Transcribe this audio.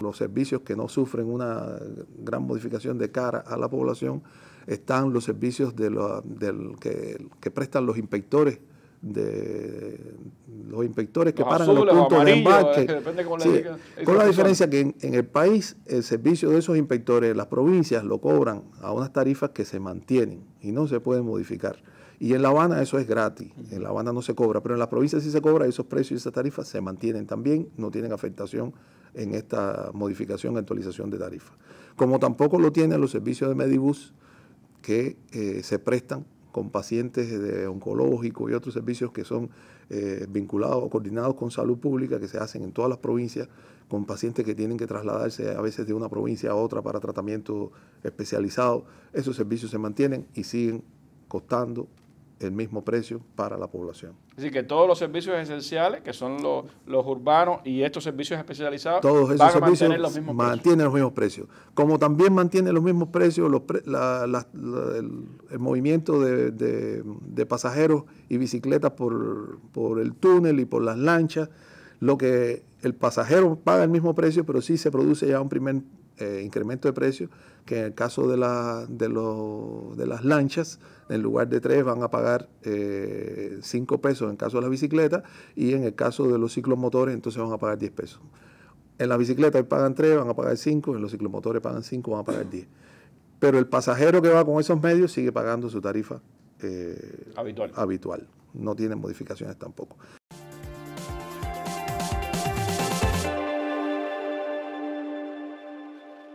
Los servicios que no sufren una gran modificación de cara a la población están los servicios de que prestan los inspectores de los inspectores que paran los puntos de embarque. Eh, con la diferencia que en, el país el servicio de esos inspectores, las provincias lo cobran a unas tarifas que se mantienen y no se pueden modificar. Y en La Habana eso es gratis, en La Habana no se cobra, pero en las provincias sí se cobra, esos precios y esas tarifas se mantienen también, no tienen afectación en esta modificación, actualización de tarifas. Como tampoco lo tienen los servicios de Medibus que eh, se prestan con pacientes de oncológicos y otros servicios que son eh, vinculados o coordinados con salud pública, que se hacen en todas las provincias, con pacientes que tienen que trasladarse a veces de una provincia a otra para tratamiento especializado. Esos servicios se mantienen y siguen costando el mismo precio para la población. Así que todos los servicios esenciales, que son los, urbanos y estos servicios especializados, van a mantener los mismos mantienen los mismos precios. Como también mantiene los mismos precios el, movimiento de, pasajeros y bicicletas por el túnel y por las lanchas, lo que el pasajero paga el mismo precio, pero sí se produce ya un primer eh, incremento de precio, que en el caso de, las lanchas, en lugar de tres van a pagar 5 eh, pesos en el caso de la bicicleta, y en el caso de los ciclomotores entonces van a pagar 10 pesos. En la bicicleta pagan tres, van a pagar cinco, en los ciclomotores pagan cinco, van a pagar 10. Pero el pasajero que va con esos medios sigue pagando su tarifa eh, habitual. No tiene modificaciones tampoco.